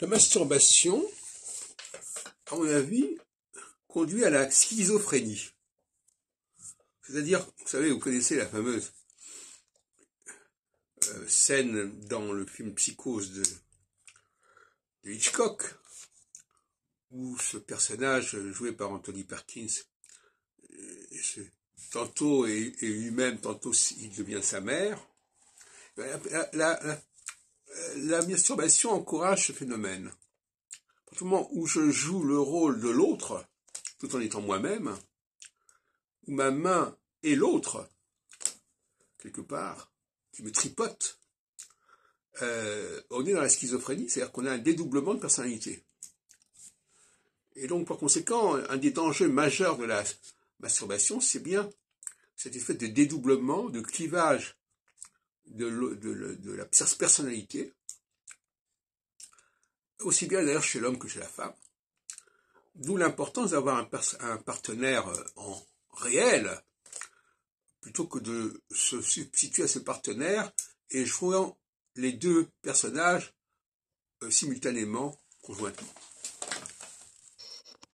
La masturbation, à mon avis, conduit à la schizophrénie. C'est-à-dire, vous savez, vous connaissez la fameuse euh, scène dans le film Psychose de, Hitchcock, où ce personnage joué par Anthony Perkins, euh, tantôt est, lui-même, tantôt il devient sa mère la masturbation encourage ce phénomène. Au moment où je joue le rôle de l'autre, tout en étant moi-même, où ma main est l'autre, quelque part, qui me tripote, euh, on est dans la schizophrénie, c'est-à-dire qu'on a un dédoublement de personnalité. Et donc, par conséquent, un des dangers majeurs de la masturbation, c'est bien cet effet de dédoublement, de clivage de la personnalité, aussi bien d'ailleurs chez l'homme que chez la femme. D'où l'importance d'avoir un, partenaire euh, en réel, plutôt que de se substituer à ce partenaire et jouant les deux personnages euh, simultanément, conjointement.